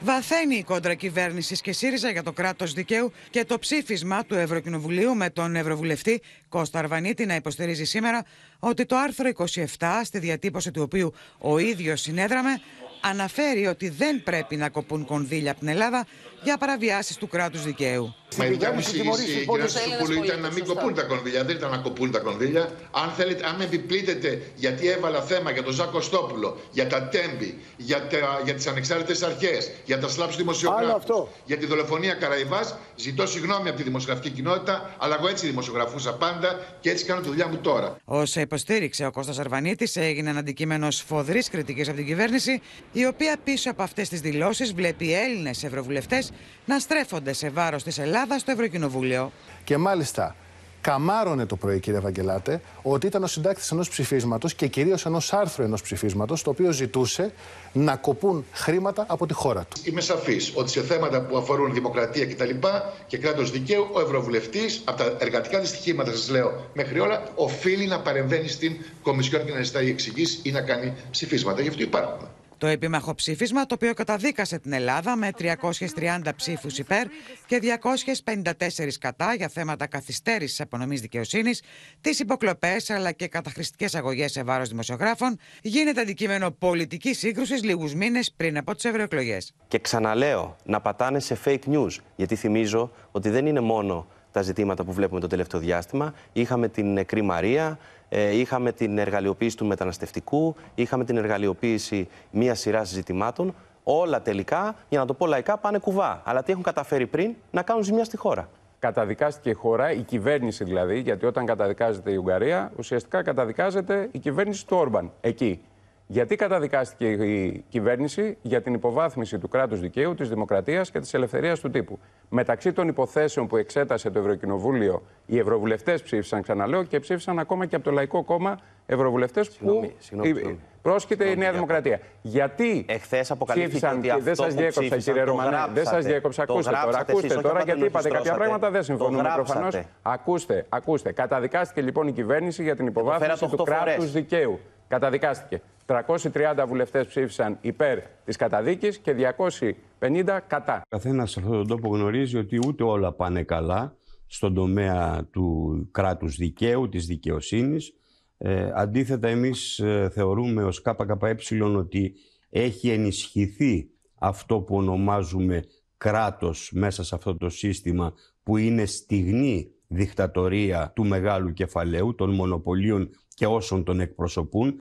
Βαθαίνει η κόντρα κυβέρνηση και ΣΥΡΙΖΑ για το κράτος δικαίου και το ψήφισμα του Ευρωκοινοβουλίου με τον Ευρωβουλευτή Κώστα Αρβανίτη να υποστηρίζει σήμερα ότι το άρθρο 27, στη διατύπωση του οποίου ο ίδιος συνέδραμε, αναφέρει ότι δεν πρέπει να κοπούν κονδύλια από την Ελλάδα για παραβιάσεις του κράτους δικαίου δικιά μου η κυρία ήταν να μην κοπούν τα κονδύλια. Δεν ήταν να κοπούν τα κονδύλια. Αν θέλετε, αν με επιπλήτετε γιατί έβαλα θέμα για τον Ζάκο Στόπουλο, για τα τέμπη, για, τα, για τις ανεξάρτητες αρχές, για τα σλάψ δημοσιογράφου, για τη δολοφονία Καραϊβάς, ζητώ συγγνώμη από τη δημοσιογραφική κοινότητα, αλλά εγώ έτσι δημοσιογραφούσα πάντα και έτσι κάνω τη δουλειά μου τώρα. Όσα υποστήριξε ο Κώστας Αρβανίτης έγινε ένα αντικείμενο σφοδρής κριτικής από την κυβέρνηση, η οποία πίσω από αυτές τις δηλώσεις βλέπει Έλληνες ευρωβουλευτές να στρέφονται σε βάρος της Ελλάδας Ελλάδα στο Ευρωκοινοβούλιο. Και μάλιστα καμάρωνε το πρωί, κύριε Βαγγελάτε, ότι ήταν ο συντάκτης ενός ψηφίσματος και κυρίως ενός άρθρου ενός ψηφίσματος, το οποίο ζητούσε να κοπούν χρήματα από τη χώρα του. Είμαι σαφής ότι σε θέματα που αφορούν δημοκρατία κτλ. και, και κράτος δικαίου, ο Ευρωβουλευτής, από τα εργατικά δυστυχήματα, σας λέω μέχρι όλα, οφείλει να παρεμβαίνει στην Κομισιόν και να ζητάει εξηγήσεις ή να κάνει ψηφίσματα. Γι' αυτό υπάρχουν. Το επίμαχο ψήφισμα, το οποίο καταδίκασε την Ελλάδα με 330 ψήφους υπέρ και 254 κατά για θέματα καθυστέρησης απονομής δικαιοσύνης, τις υποκλοπές αλλά και καταχρηστικές αγωγές σε βάρος δημοσιογράφων, γίνεται αντικείμενο πολιτικής σύγκρουσης λίγους μήνες πριν από τις ευρωεκλογές. Και ξαναλέω, να πατάνε σε fake news, γιατί θυμίζω ότι δεν είναι μόνο τα ζητήματα που βλέπουμε το τελευταίο διάστημα. Είχαμε την νεκρή ε, είχαμε την εργαλειοποίηση του μεταναστευτικού, είχαμε την εργαλειοποίηση μια σειρά ζητημάτων. Όλα τελικά, για να το πω λαϊκά, πάνε κουβά. Αλλά τι έχουν καταφέρει πριν, να κάνουν ζημιά στη χώρα. Καταδικάστηκε η χώρα, η κυβέρνηση δηλαδή, γιατί όταν καταδικάζεται η Ουγγαρία, ουσιαστικά καταδικάζεται η κυβέρνηση του Όρμπαν. Εκεί. Γιατί καταδικάστηκε η κυβέρνηση για την υποβάθμιση του κράτους δικαίου, της δημοκρατίας και της ελευθερίας του τύπου. Μεταξύ των υποθέσεων που εξέτασε το Ευρωκοινοβούλιο, οι Ευρωβουλευτές ψήφισαν, ξαναλέω, και ψήφισαν ακόμα και από το Λαϊκό Κόμμα Ευρωβουλευτές που συγνώμη. πρόσκειται η Νέα Δημοκρατία. Γιατί Εχθές ψήφισαν. Ότι αυτό δεν σας διέκοψα, κύριε Ρωμανά. Δεν σας διέκοψα. Ακούστε τώρα. Ακούστε τώρα, γιατί είπατε κάποια πράγματα δεν συμφωνούμε προφανώς. Ακούστε, ακούστε. Καταδικάστηκε λοιπόν η κυβέρνηση για την υποβάθμιση του κράτους δικαίου. Καταδικάστηκε. 330 βουλευτές ψήφισαν υπέρ της καταδίκης και 250 κατά. Καθένας σε αυτόν τον τόπο γνωρίζει ότι ούτε όλα πάνε καλά στον τομέα του κράτους δικαίου, της δικαιοσύνης. Ε, αντίθετα, εμείς ε, θεωρούμε ως ΚΚΕ ότι έχει ενισχυθεί αυτό που ονομάζουμε κράτος μέσα σε αυτό το σύστημα που είναι στιγνή δικτατορία του μεγάλου κεφαλαίου, των μονοπωλίων και όσων τον εκπροσωπούν.